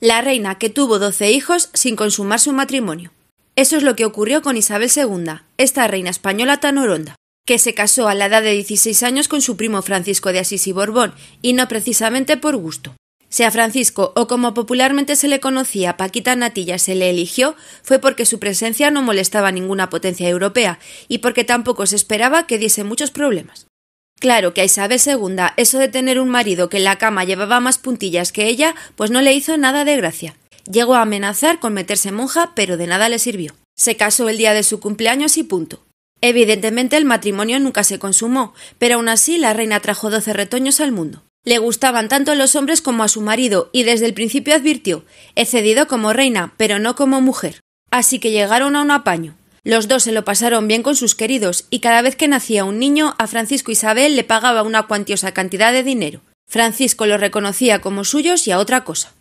la reina que tuvo doce hijos sin consumar su matrimonio. Eso es lo que ocurrió con Isabel II, esta reina española tan oronda, que se casó a la edad de 16 años con su primo Francisco de Asís y Borbón, y no precisamente por gusto. Sea Francisco o como popularmente se le conocía Paquita Natilla se le eligió, fue porque su presencia no molestaba ninguna potencia europea y porque tampoco se esperaba que diese muchos problemas. Claro que a Isabel II eso de tener un marido que en la cama llevaba más puntillas que ella, pues no le hizo nada de gracia. Llegó a amenazar con meterse monja, pero de nada le sirvió. Se casó el día de su cumpleaños y punto. Evidentemente el matrimonio nunca se consumó, pero aún así la reina trajo doce retoños al mundo. Le gustaban tanto los hombres como a su marido y desde el principio advirtió, he cedido como reina, pero no como mujer. Así que llegaron a un apaño. Los dos se lo pasaron bien con sus queridos y cada vez que nacía un niño a Francisco Isabel le pagaba una cuantiosa cantidad de dinero. Francisco lo reconocía como suyos y a otra cosa.